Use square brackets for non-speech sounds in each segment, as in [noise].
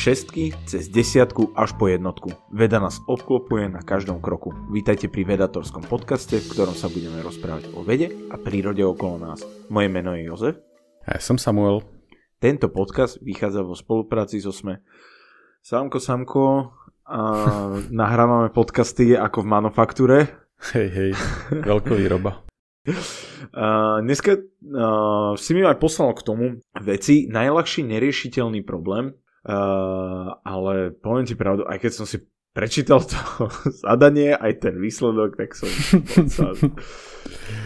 šestky cez desiatku až po jednotku. Veda nás obklopuje na každom kroku. Vítajte pri vedatorskom podcaste, v ktorom sa budeme rozprávať o vede a prírode okolo nás. Moje meno je Jozef. A ja som Samuel. Tento podcast vychádza vo spolupráci so SME. Samko, Samko, a [laughs] nahrávame podcasty ako v manufaktúre. Hej, hej, veľká výroba. Uh, dneska uh, si mi aj poslal k tomu veci najľahší neriešiteľný problém Eh, ale poviem ti pravdu, aj keď som si prečítal to [laughs] zadanie, aj ten výsledok, tak som...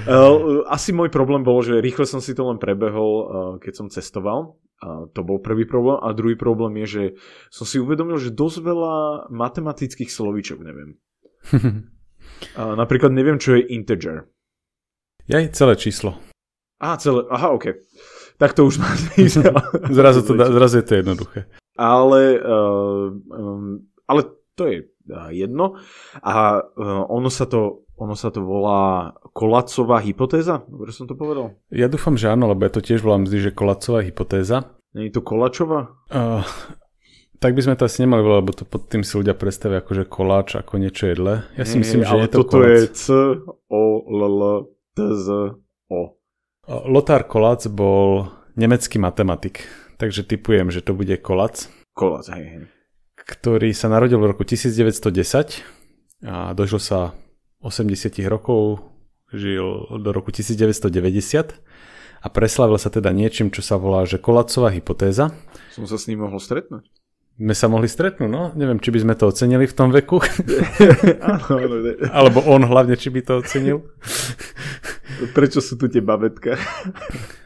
uh, asi môj problém bolo, že rýchlo som si to len prebehol, uh, keď som cestoval. A to bol prvý problém. A druhý problém je, že som si uvedomil, že dosť veľa matematických slovíčok neviem. a [laughs] napríklad neviem, čo je integer. Ja je celé číslo. Á, celé. Aha, OK. Tak to už má [laughs] zrazu, to, zrazu je to jednoduché ale, uh, um, ale to je eh, jedno. A uh, ono sa to ono sa to volá kolacová hypotéza? Dobre som to povedal? Ja dúfam, že áno, lebo ja to tiež volám vždy, že kolacová hypotéza. Nie je to kolačová? Uh, tak by sme to asi nemali volať, lebo to pod tým si ľudia predstavia ako že koláč, ako niečo jedle. Ja si myslím, že je to toto je C, O, L, L, T, Z, O. Lothar Kolac bol nemecký matematik takže typujem, že to bude Kolac. Kolac, hej, hej. Ktorý sa narodil v roku 1910 a dožil sa 80 rokov, žil do roku 1990 a preslavil sa teda niečím, čo sa volá, že kolacová hypotéza. Som sa s ním mohol stretnúť My sa mohli stretnúť, no. Neviem, či by sme to ocenili v tom veku. [laughs] Alebo on hlavne, či by to ocenil. Prečo sú tu tie babetka? [laughs]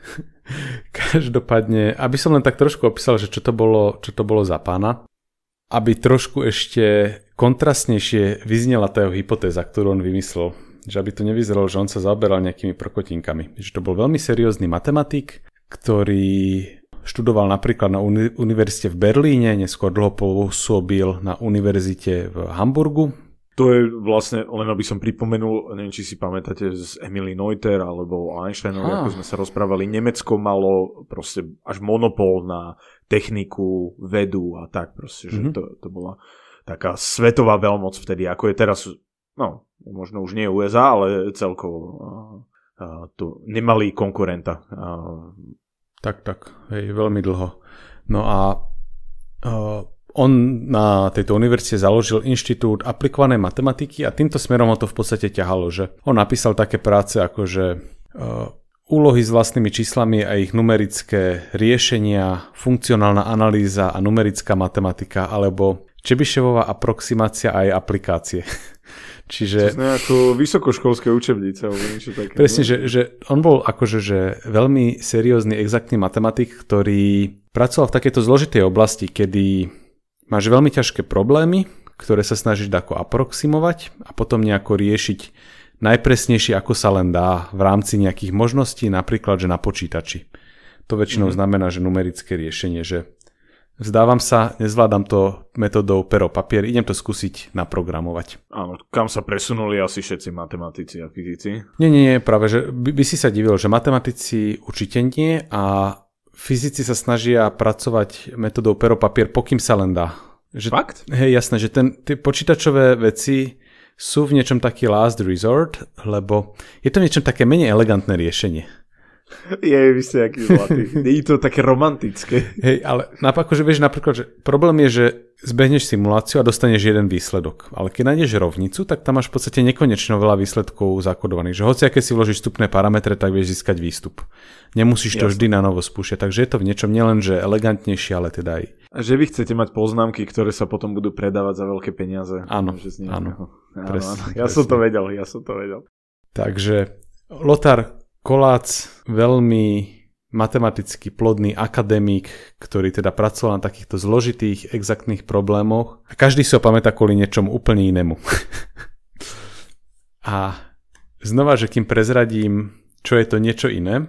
každopádne, aby som len tak trošku opísal, že čo to bolo, čo to bolo za pána, aby trošku ešte kontrastnejšie vyznela tá jeho hypotéza, ktorú on vymyslel. Že aby to nevyzeralo, že on sa zaoberal nejakými prokotinkami. Že to bol veľmi seriózny matematik, ktorý študoval napríklad na univerzite v Berlíne, neskôr dlho pôsobil na univerzite v Hamburgu, to je vlastne, len aby som pripomenul, neviem, či si pamätáte z Emily Neuter alebo Einsteinov, ah. ako sme sa rozprávali, Nemecko malo proste až monopol na techniku, vedu a tak proste, mm-hmm. že mhm. to, to bola taká svetová veľmoc vtedy, ako je teraz, no, možno už nie USA, ale celkovo uh, tu nemali konkurenta. Uh, tak, tak, hej, veľmi dlho. No a uh, on na tejto univerzite založil Inštitút aplikovanej matematiky a týmto smerom ho to v podstate ťahalo, že on napísal také práce ako, že uh, úlohy s vlastnými číslami a ich numerické riešenia, funkcionálna analýza a numerická matematika, alebo Čebiševová aproximácia a jej aplikácie. [laughs] Čiže... To ako vysokoškolské učebnice alebo niečo také. Presne, že, že on bol akože že veľmi seriózny, exaktný matematik, ktorý pracoval v takejto zložitej oblasti, kedy Máš veľmi ťažké problémy, ktoré sa snažíš ako aproximovať a potom nejako riešiť najpresnejšie ako sa len dá v rámci nejakých možností, napríklad že na počítači. To väčšinou mm. znamená, že numerické riešenie, že Vzdávam sa, nezvládam to metodou pero papier, idem to skúsiť naprogramovať. Áno, kam sa presunuli asi všetci matematici a fyzici? Nie, nie, nie, práve, že by, by si sa divil, že matematici určite nie a fyzici sa snažia pracovať metodou pero papier, pokým sa len dá. Že, Fakt? Hej, jasné, že ten, tie počítačové veci sú v niečom taký last resort, lebo je to niečom také menej elegantné riešenie. Je, vy ste aký zlatý. Je [laughs] to také romantické. Hej, ale napak, že vieš napríklad, že problém je, že zbehneš simuláciu a dostaneš jeden výsledok. Ale keď nájdeš rovnicu, tak tam máš v podstate nekonečno veľa výsledkov zakodovaných. Že hoci aké si vložíš vstupné parametre, tak vieš získať výstup. Nemusíš Jasne. to vždy na novo spúšať. takže je to v niečom nielen, že elegantnejšie, ale teda aj. A že vy chcete mať poznámky, ktoré sa potom budú predávať za veľké peniaze. Áno, áno. áno, áno. Ja presne. som to vedel, ja som to vedel. Takže Lotar, Kolác, veľmi matematicky plodný akademik, ktorý teda pracoval na takýchto zložitých, exaktných problémoch. A každý si ho pamätá kvôli niečomu úplne inému. [laughs] a znova, že kým prezradím, čo je to niečo iné,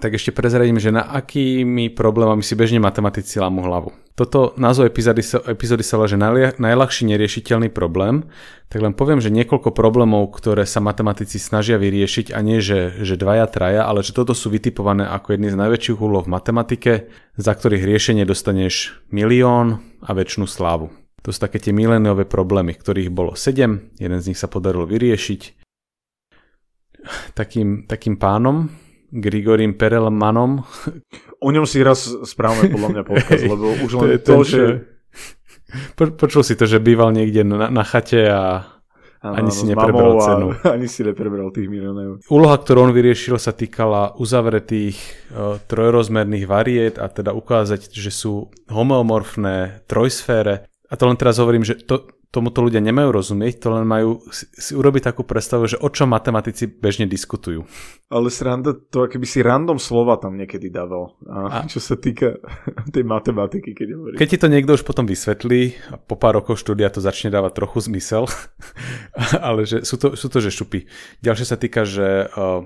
tak ešte prezradím, že na akými problémami si bežne matematici lámu hlavu. Toto názov epizódy sa, epizódy sa že najľahší neriešiteľný problém, tak len poviem, že niekoľko problémov, ktoré sa matematici snažia vyriešiť a nie, že, že dvaja, traja, ale že toto sú vytipované ako jedny z najväčších úloh v matematike, za ktorých riešenie dostaneš milión a väčšinu slávu. To sú také tie miléniové problémy, ktorých bolo 7, jeden z nich sa podarilo vyriešiť. Takým, takým pánom, Grigorim Perelmanom. O ňom si raz správame podľa mňa podcast, [laughs] lebo už len to, je to, že... Po, počul si to, že býval niekde na, na chate a ano, ani si neprebral cenu. [laughs] Ani si neprebral tých miliónov. Úloha, ktorú on vyriešil, sa týkala uzavretých uh, trojrozmerných variét a teda ukázať, že sú homeomorfné trojsfére. A to len teraz hovorím, že to, tomuto ľudia nemajú rozumieť, to len majú si urobiť takú predstavu, že o čom matematici bežne diskutujú. Ale sranda, to keby si random slova tam niekedy dával, a, a. čo sa týka [laughs] tej matematiky, keď hovorí. Keď ti to niekto už potom vysvetlí, a po pár rokov štúdia to začne dávať trochu zmysel, [laughs] ale že sú to, sú to že šupy. Ďalšie sa týka, že uh,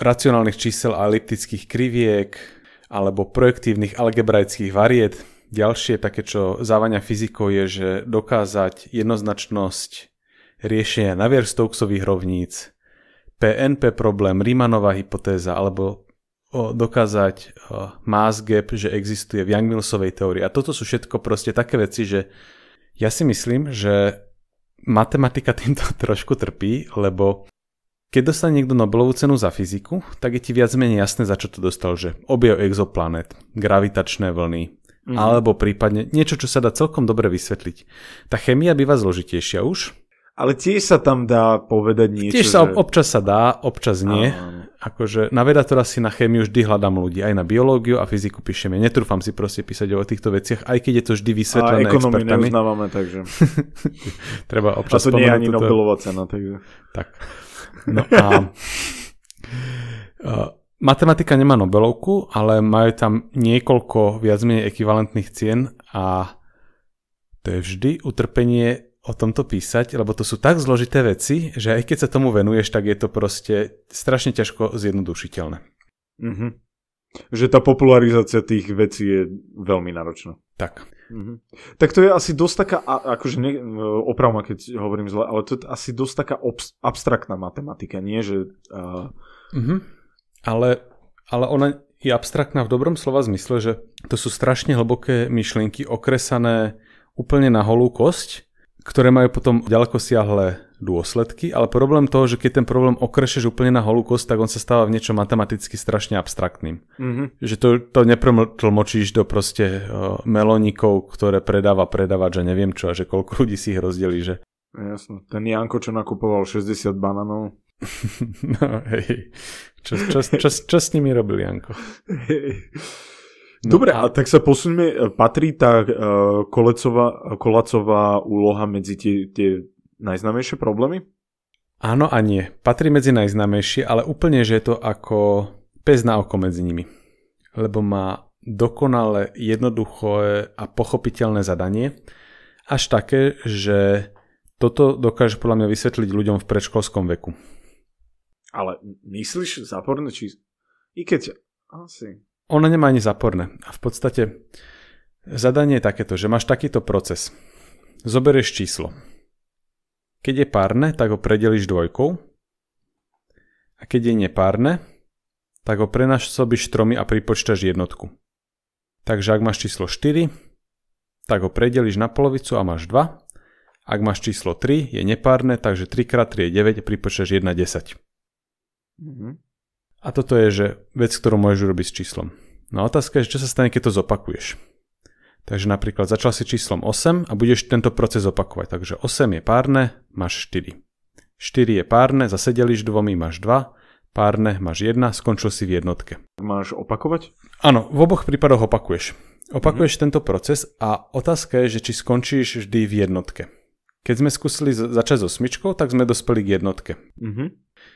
racionálnych čísel a eliptických kriviek, alebo projektívnych algebraických variet, Ďalšie také, čo závania fyzikou, je, že dokázať jednoznačnosť riešenia navier Stokesových rovníc, PNP problém, Riemannová hypotéza, alebo dokázať mass gap, že existuje v young teórii. A toto sú všetko proste také veci, že ja si myslím, že matematika [laughs] týmto trošku trpí, lebo keď dostane niekto Nobelovú cenu za fyziku, tak je ti viac menej jasné, za čo to dostal, že objav exoplanet, gravitačné vlny, mm. alebo prípadne niečo, čo sa dá celkom dobre vysvetliť. Tá chemia býva zložitejšia už. Ale tiež sa tam dá povedať niečo. Tiež sa že... občas sa dá, občas nie. Akože na vedatora si na chémiu vždy hľadám ľudí. Aj na biológiu a fyziku píšeme. Netrúfam si proste písať o týchto veciach, aj keď je to vždy vysvetlené a expertami. neuznávame, takže. [laughs] Treba občas a to nie je ani toto... Nobelová cena, takže. Tak. No a... [laughs] Matematika nemá Nobelovku, ale majú tam niekoľko viac menej ekvivalentných cien a to je vždy utrpenie o tomto písať, lebo to sú tak zložité veci, že aj keď sa tomu venuješ, tak je to proste strašne ťažko zjednodušiteľné. Mm-hmm. Že tá popularizácia tých vecí je veľmi náročná. Tak. Mm-hmm. Tak to je asi dosť taká, akože ne, opravma, keď hovorím zle, ale to je asi dosť taká obs- abstraktná matematika, nie? Že, uh, mm-hmm ale, ale ona je abstraktná v dobrom slova zmysle, že to sú strašne hlboké myšlienky okresané úplne na holú kosť, ktoré majú potom ďaleko siahle dôsledky, ale problém toho, že keď ten problém okrešeš úplne na holú kosť, tak on sa stáva v niečom matematicky strašne abstraktným. Mm-hmm. Že to, to nepremlčíš do proste uh, e, melónikov, ktoré predáva predávať, že neviem čo a že koľko [laughs] ľudí si ich rozdelí. Že... Jasno, ten Janko, čo nakupoval 60 bananov. [laughs] No hej, čo, čo, čo, čo s nimi robil Janko? Hej. No. Dobre, a tak sa posuňme, patrí tá uh, kolecová, kolacová úloha medzi tie, tie najznamejšie problémy? Áno a nie. Patrí medzi najznamejšie, ale úplne, že je to ako pes na oko medzi nimi. Lebo má dokonale jednoduché a pochopiteľné zadanie, až také, že toto dokáže podľa mňa vysvetliť ľuďom v predškolskom veku. Ale myslíš záporné či I keď asi. Ono nemá ani záporné. A v podstate zadanie je takéto, že máš takýto proces. Zoberieš číslo. Keď je párne, tak ho predeliš dvojkou. A keď je nepárne, tak ho prenásobíš tromi a pripočtaš jednotku. Takže ak máš číslo 4, tak ho predeliš na polovicu a máš 2. Ak máš číslo 3, je nepárne, takže 3 x 3 je 9 a pripočtaš 1 10. Mm-hmm. A toto je, že vec, ktorú môžeš urobiť s číslom. No otázka je, čo sa stane, keď to zopakuješ. Takže napríklad začal si číslom 8 a budeš tento proces opakovať. Takže 8 je párne, máš 4. 4 je párne, zasedeliš dvomi, máš 2. Párne, máš 1, skončil si v jednotke. Máš opakovať? Áno, v oboch prípadoch opakuješ. Opakuješ mm-hmm. tento proces a otázka je, že či skončíš vždy v jednotke. Keď sme skúsili začať so smyčkou, tak sme dospeli k jednotke. Mm-hmm.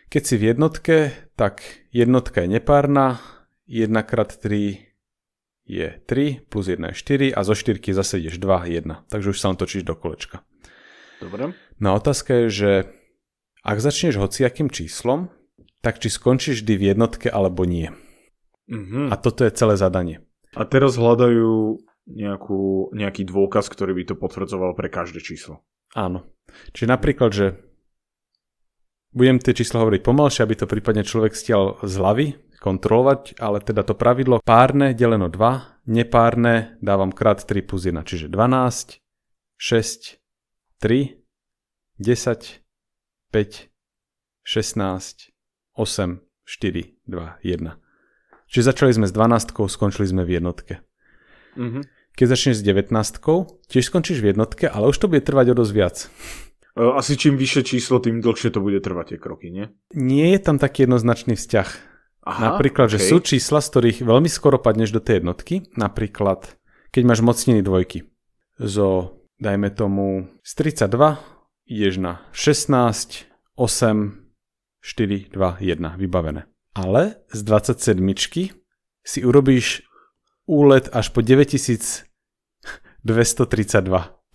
Keď si v jednotke, tak jednotka je nepárna, 1 x 3 je 3, plus 1 je 4 a zo 4 zase ideš 2, 1. Takže už sa len točíš do kolečka. Dobre. No otázka je, že ak začneš hociakým číslom, tak či skončíš vždy v jednotke alebo nie. Mm-hmm. A toto je celé zadanie. A teraz hľadajú nejakú, nejaký dôkaz, ktorý by to potvrdzoval pre každé číslo. Áno. Čiže napríklad, že budem tie čísla hovoriť pomalšie, aby to prípadne človek stiel z hlavy, kontrolovať, ale teda to pravidlo párne deleno 2, nepárne dávam krát 3 plus 1, čiže 12, 6, 3, 10, 5, 16, 8, 4, 2, 1. Čiže začali sme s 12, skončili sme v jednotke. Mm-hmm. Keď začneš s 19, tiež skončíš v jednotke, ale už to bude trvať o dosť viac. E, asi čím vyššie číslo, tým dlhšie to bude trvať tie kroky, nie? Nie je tam taký jednoznačný vzťah. Aha, napríklad, okay. že sú čísla, z ktorých veľmi skoro padneš do tej jednotky, napríklad keď máš mocniny dvojky. Zo, dajme tomu, z 32 ideš na 16, 8, 4, 2, 1, vybavené. Ale z 27 si urobíš úlet až po 9232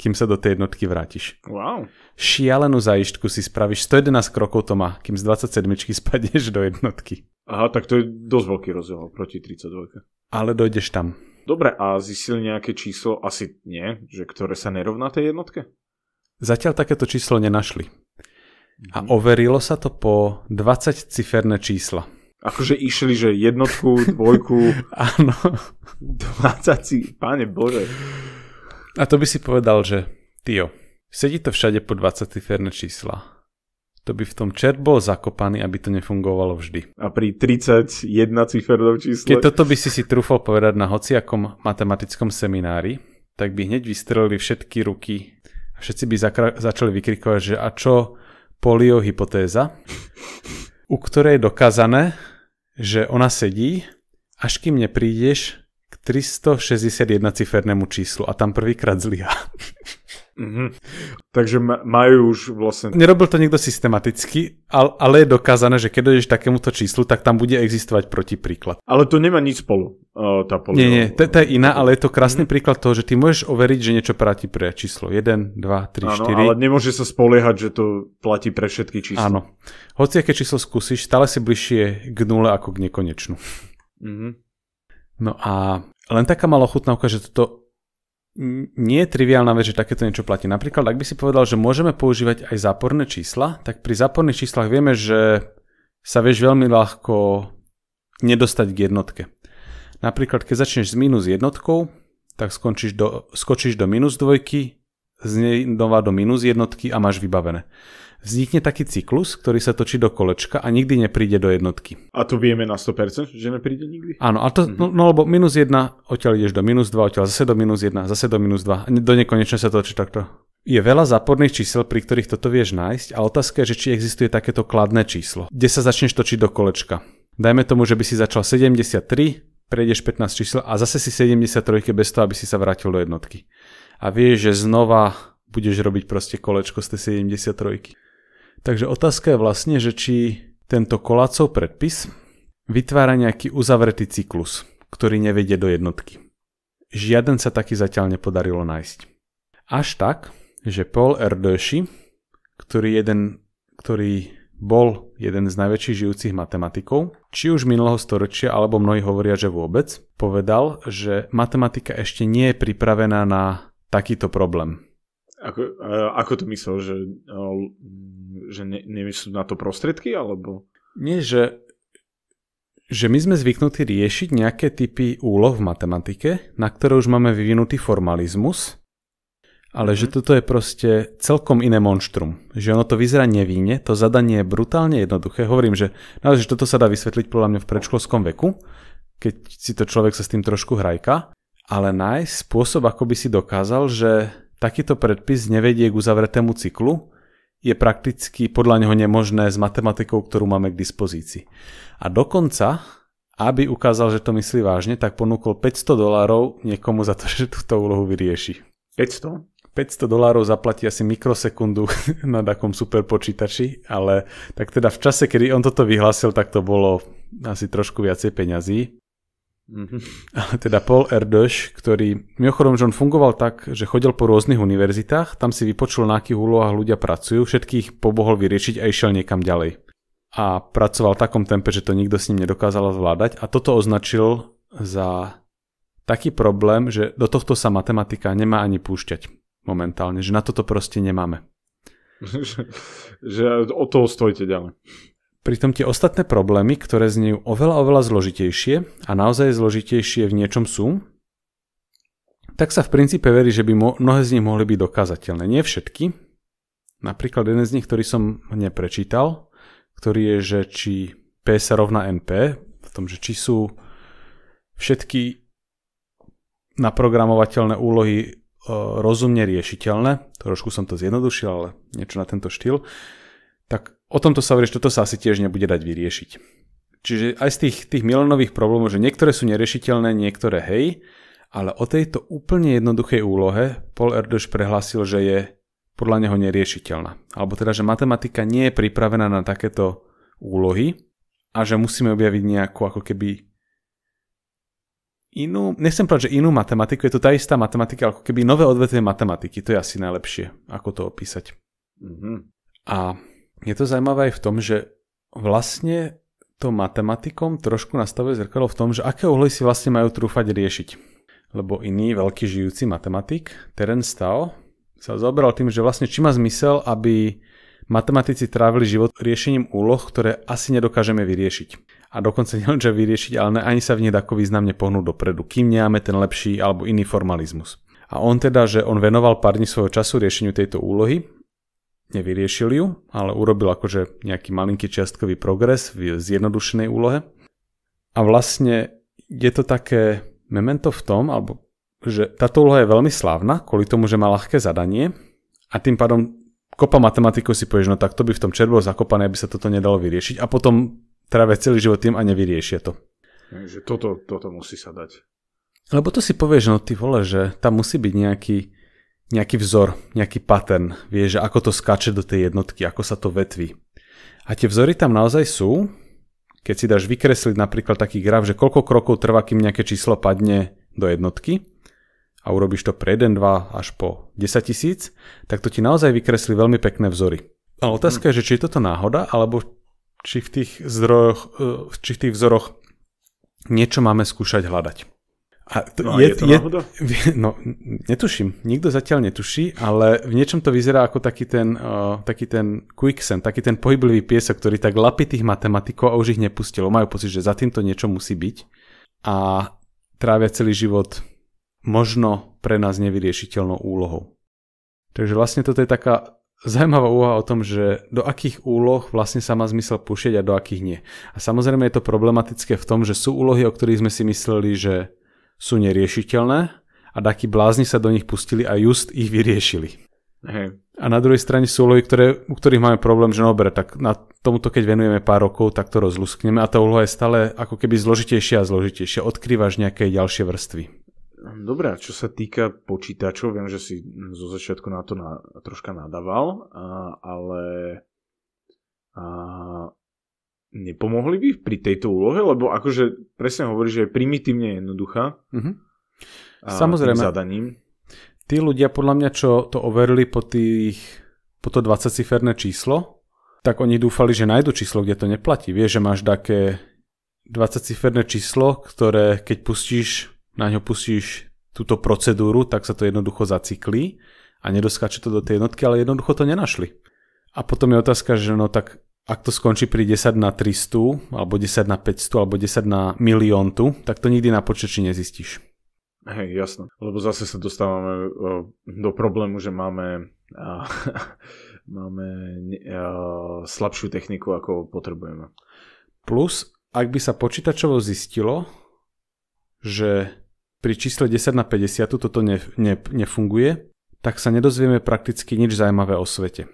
kým sa do tej jednotky vrátiš. Wow. Šialenú zajištku si spravíš, 111 krokov Toma, kým z 27 [laughs] spadneš do jednotky. Aha, tak to je dosť veľký rozdiel proti 32. Ale dojdeš tam. Dobre, a zistil nejaké číslo? Asi nie, že ktoré sa nerovná tej jednotke? Zatiaľ takéto číslo nenašli. A mhm. overilo sa to po 20 ciferné čísla. Akože išli, že jednotku, dvojku... [laughs] Áno. 20 ci... Páne Bože. A to by si povedal, že Tio, sedí to všade po 20 ciferné čísla to by v tom čert bol zakopaný, aby to nefungovalo vždy. A pri 31 cifernom čísle... Keď toto by si si trúfal povedať na hociakom matematickom seminári, tak by hneď vystrelili všetky ruky a všetci by zakra- začali vykrikovať, že a čo poliohypotéza, u ktorej je dokázané, že ona sedí, až kým neprídeš 361 cifernému číslu a tam prvýkrát zlyha. Mm-hmm. Takže majú už vlastne... Nerobil to niekto systematicky, ale je dokázané, že keď dojdeš takémuto číslu, tak tam bude existovať protipríklad. Ale to nemá nič spolu, e, tá polio... Nie, nie, to je iná, ale je to krásny príklad toho, že ty môžeš overiť, že niečo platí pre číslo 1, 2, 3, 4. ale nemôže sa spoliehať, že to platí pre všetky čísla. Áno. Hoci aké číslo skúsiš, stále si bližšie k nule ako k nekonečnu. Mm-hmm. No a len taká malá chutnávka, že toto nie je triviálna vec, že takéto niečo platí. Napríklad, ak by si povedal, že môžeme používať aj záporné čísla, tak pri záporných číslach vieme, že sa vieš veľmi ľahko nedostať k jednotke. Napríklad, keď začneš s minus jednotkou, tak skončíš do, skočíš do minus dvojky, z nej do minus jednotky a máš vybavené vznikne taký cyklus, ktorý sa točí do kolečka a nikdy nepríde do jednotky. A to vieme na 100%, že nepríde nikdy? Áno, a to, mm-hmm. no, mhm. no lebo minus 1, odtiaľ ideš do minus 2, odtiaľ zase do minus 1, zase do minus 2 a do nekonečne sa točí takto. Je veľa záporných čísel, pri ktorých toto vieš nájsť a otázka je, že či existuje takéto kladné číslo, kde sa začneš točiť do kolečka. Dajme tomu, že by si začal 73, prejdeš 15 čísel a zase si 73 bez toho, aby si sa vrátil do jednotky. A vieš, že znova budeš robiť proste kolečko z tej 73. Takže otázka je vlastne, že či tento kolacov predpis vytvára nejaký uzavretý cyklus, ktorý nevedie do jednotky. Žiaden sa taký zatiaľ nepodarilo nájsť. Až tak, že Paul Erdősi, ktorý, jeden, ktorý bol jeden z najväčších žijúcich matematikov, či už minulého storočia, alebo mnohí hovoria, že vôbec, povedal, že matematika ešte nie je pripravená na takýto problém. Ako, e, ako to myslel, že e, že ne, neviem, sú na to prostriedky, alebo... Nie, že, že my sme zvyknutí riešiť nejaké typy úloh v matematike, na ktoré už máme vyvinutý formalizmus, ale že mhm. toto je proste celkom iné monštrum. Že ono to vyzerá nevinne, to zadanie je brutálne jednoduché. Hovorím, že, no, že toto sa dá vysvetliť podľa mňa v predškolskom veku, keď si to človek sa s tým trošku hrajka, ale nájsť spôsob, ako by si dokázal, že takýto predpis nevedie k uzavretému cyklu, je prakticky podľa neho nemožné s matematikou, ktorú máme k dispozícii. A dokonca, aby ukázal, že to myslí vážne, tak ponúkol 500 dolárov niekomu za to, [laughs] že túto úlohu vyrieši. 500? 500 dolárov zaplatí asi mikrosekundu [laughs] na takom superpočítači, ale tak teda v čase, kedy on toto vyhlásil, tak to bolo asi trošku viacej peňazí. Mm-hmm. [laughs] Teda Paul Erdős, ktorý mimochodom, že on fungoval tak, že chodil po rôznych univerzitách, tam si vypočul, na akých úlohách ľudia pracujú, všetkých pobohol vyriešiť a išiel niekam ďalej. A pracoval v takom tempe, že to nikto s ním nedokázal zvládať a toto označil za taký problém, že do tohto sa matematika nemá ani púšťať momentálne, že na toto proste nemáme. [laughs] že, od toho stojte ďalej. Pritom tie ostatné problémy, ktoré znejú oveľa, oveľa zložitejšie a naozaj zložitejšie v niečom sú, tak sa v princípe verí, že by mnohé z nich mohli byť dokázateľné. Nie všetky. Napríklad jeden z nich, ktorý som neprečítal, ktorý je, že či P sa rovná NP, v tom, že či sú všetky naprogramovateľné úlohy e, rozumne riešiteľné, trošku som to zjednodušil, ale niečo na tento štýl, tak o tomto sa hovorí, že toto sa asi tiež nebude dať vyriešiť. Čiže aj z tých, tých milionových problémov, že niektoré sú neriešiteľné, niektoré hej, ale o tejto úplne jednoduchej úlohe Paul Erdős prehlásil, že je podľa neho neriešiteľná. Alebo teda, že matematika nie je pripravená na takéto úlohy a že musíme objaviť nejakú ako keby inú, nechcem povedať, že inú matematiku, je to tá istá matematika, ako keby nové odvetvie matematiky, to je asi najlepšie, ako to opísať. Mm-hmm. A je to zaujímavé aj v tom, že vlastne to matematikom trošku nastavuje zrkadlo v tom, že aké uhly si vlastne majú trúfať riešiť. Lebo iný veľký žijúci matematik, Terence Tao, sa zaoberal tým, že vlastne či má zmysel, aby matematici trávili život riešením úloh, ktoré asi nedokážeme vyriešiť. A dokonca [laughs] nielenže vyriešiť, ale ani sa v nich ako významne pohnúť dopredu, kým nemáme ten lepší alebo iný formalizmus. A on teda, že on venoval pár dní svojho času riešeniu tejto úlohy nevyriešil ju, ale urobil akože nejaký malinký čiastkový progres v zjednodušenej úlohe. A vlastne je to také memento v tom, alebo že táto úloha je veľmi slávna kvôli tomu, že má ľahké zadanie a tým pádom kopa matematikov si povieš, no tak to by v tom červo zakopané, aby sa toto nedalo vyriešiť a potom trávia celý život tým a nevyriešia to. Takže toto, toto musí sa dať. Lebo to si povieš, no ty vole, že tam musí byť nejaký nejaký vzor, nejaký pattern, vie, že ako to skače do tej jednotky, ako sa to vetví. A tie vzory tam naozaj sú, keď si dáš vykresliť napríklad taký graf, že koľko krokov trvá, kým nejaké číslo padne do jednotky a urobíš to pre 1, 2 až po 10 tisíc, tak to ti naozaj vykreslí veľmi pekné vzory. Ale otázka je, že či je toto náhoda, alebo či v tých, zdrojoch, e, či v tých vzoroch niečo máme skúšať hľadať. A to, no, je, je to je, náhoda? [laughs] No, netuším. Nikto zatiaľ netuší, ale v niečom to vyzerá ako taký ten, uh, taký ten quicksand, taký ten pohyblivý piesok, ktorý tak lapí tých matematikov a už ich nepustilo. Majú pocit, že za týmto niečo musí byť a trávia celý život možno pre nás nevyriešiteľnou úlohou. Takže vlastne toto je taká zaujímavá úloha o tom, že do akých úloh vlastne sa má zmysel púšiť a do akých nie. A samozrejme je to problematické v tom, že sú úlohy, o ktorých sme si mysleli, že sú neriešiteľné a takí blázni sa do nich pustili a just ich vyriešili. Hey. A na druhej strane sú úlohy, ktoré, u ktorých máme problém, že no, dobre, tak na tomuto keď venujeme pár rokov, tak to rozluskneme a tá úloha je stále ako keby zložitejšia a zložitejšia. Odkrývaš nejaké ďalšie vrstvy. Dobre, čo sa týka počítačov, viem, že si zo začiatku na to na, troška nadával, a, ale a, nepomohli by pri tejto úlohe? Lebo akože presne hovorí, že je primitívne jednoduchá. Mm-hmm. A Samozrejme. zadaním. Tí ľudia podľa mňa, čo to overili po, tých, po to 20-ciferné číslo, tak oni dúfali, že nájdu číslo, kde to neplatí. Vieš, že máš také 20-ciferné číslo, ktoré keď pustíš, na ňo pustíš túto procedúru, tak sa to jednoducho zaciklí a nedoskáče to do tej jednotky, ale jednoducho to nenašli. A potom je otázka, že no tak ak to skončí pri 10 na 300, alebo 10 na 500, alebo 10 na milióntu, tak to nikdy na počeči nezistíš. Hej, jasno. Lebo zase sa dostávame do problému, že máme, [laughs] máme slabšiu techniku, ako potrebujeme. Plus, ak by sa počítačovo zistilo, že pri čísle 10 na 50 toto ne, ne, nefunguje, tak sa nedozvieme prakticky nič zaujímavé o svete.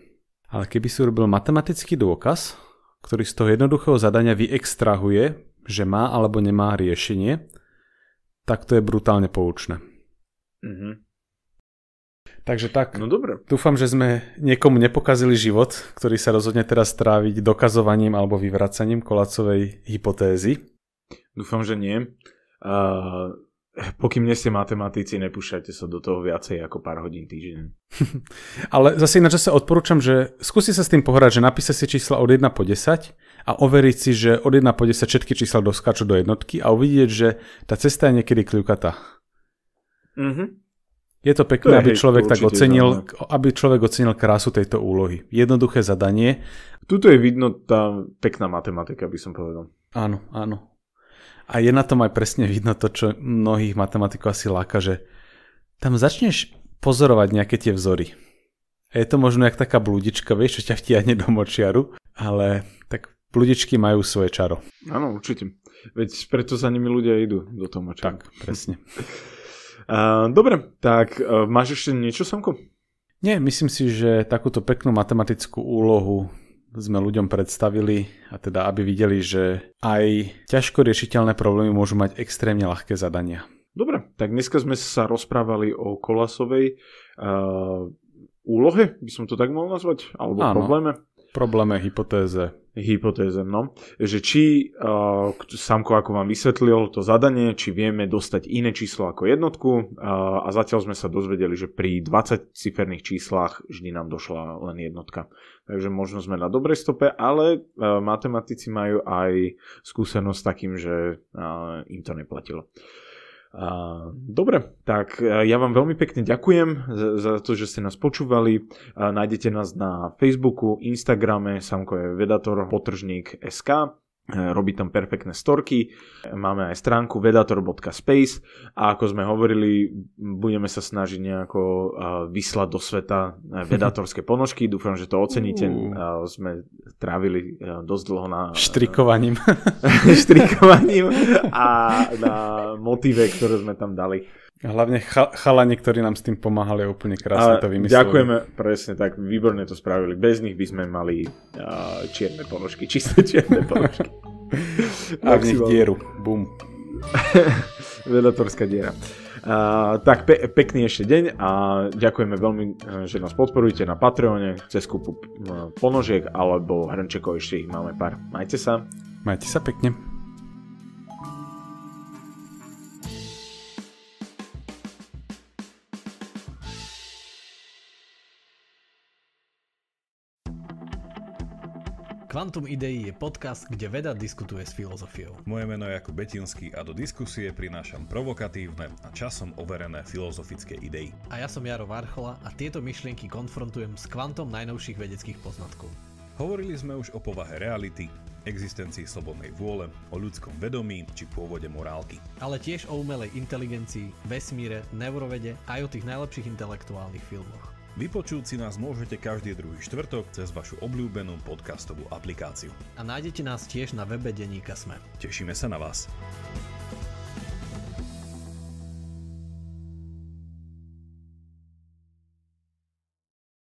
Ale keby si urobil matematický dôkaz, ktorý z toho jednoduchého zadania vyextrahuje, že má alebo nemá riešenie, tak to je brutálne poučné. Mm-hmm. Takže tak, no dobre. dúfam, že sme niekomu nepokazili život, ktorý sa rozhodne teraz stráviť dokazovaním alebo vyvracaním kolacovej hypotézy. Dúfam, že nie. Uh, pokým nie ste matematici, nepúšťajte sa do toho viacej ako pár hodín týždeň. [laughs] Ale zase ináč sa odporúčam, že skúsi sa s tým pohrať, že napísať si čísla od 1 po 10 a overiť si, že od 1 po 10 všetky čísla doskáču do jednotky a uvidieť, že tá cesta je niekedy kľukatá. Mhm. Je to pekné, to je, aby človek tak ocenil, aby človek ocenil krásu tejto úlohy. Jednoduché zadanie. Tuto je vidno tá pekná matematika, by som povedal. Áno, áno. A je na tom aj presne vidno to, čo mnohých matematikov asi láka, že tam začneš pozorovať nejaké tie vzory. A je to možno jak taká blúdička, vieš, čo ťa vtiahne do močiaru, ale tak blúdičky majú svoje čaro. Áno, určite. Veď preto za nimi ľudia idú do toho močiaru. Tak, presne. Uh, [laughs] dobre, tak uh, máš ešte niečo, Samko? Nie, myslím si, že takúto peknú matematickú úlohu sme ľuďom predstavili, a teda aby videli, že aj ťažko riešiteľné problémy môžu mať extrémne ľahké zadania. Dobre, tak dneska sme sa rozprávali o kolasovej uh, úlohe, by som to tak mohol nazvať, alebo Áno. probléme probléme, hypotéze. Hypotéze, no. Že či, uh, Samko ako vám vysvetlil to zadanie, či vieme dostať iné číslo ako jednotku uh, a zatiaľ sme sa dozvedeli, že pri 20 ciferných číslach vždy nám došla len jednotka. Takže možno sme na dobrej stope, ale uh, matematici majú aj skúsenosť s takým, že uh, im to neplatilo. Uh, Dobre, tak e, ja vám veľmi pekne ďakujem za to, že ste nás počúvali. E, nájdete nás na Facebooku, Instagrame, samko je vedator, potržník SK. Eh, robí tam perfektné storky, máme aj stránku vedator.space a ako sme hovorili, budeme sa snažiť nejako eh, vyslať do sveta eh, [laughs] vedatorské ponožky, dúfam, že to oceníte, uh. sme trávili dosť dlho na... Štrikovaním. [laughs] štrikovaním a na motive, ktoré sme tam dali. Hlavne cha- chalani, ktorí nám s tým pomáhali, úplne krásne Ale to vymysleli. Ďakujeme, presne tak, výborne to spravili. Bez nich by sme mali uh, čierne položky, čisté čierne [laughs] položky. A v nich dieru, bum. [laughs] Vedatorská diera. Uh, tak pe- pekný ešte deň a ďakujeme veľmi, e, že nás podporujete na Patreone cez kúpu e, ponožiek alebo hrnčekov, ešte ich máme pár. Majte sa. Majte sa pekne. Kvantum ideí je podcast, kde veda diskutuje s filozofiou. Moje meno je Jakub Betinský a do diskusie prinášam provokatívne a časom overené filozofické idei. A ja som Jaro Varchola a tieto myšlienky konfrontujem s kvantom najnovších vedeckých poznatkov. Hovorili sme už o povahe reality, existencii slobodnej vôle, o ľudskom vedomí či pôvode morálky. Ale tiež o umelej inteligencii, vesmíre, neurovede aj o tých najlepších intelektuálnych filmoch. Vypočuť si nás môžete každý druhý štvrtok cez vašu obľúbenú podcastovú aplikáciu. A nájdete nás tiež na webe Deníka Sme. Tešíme sa na vás.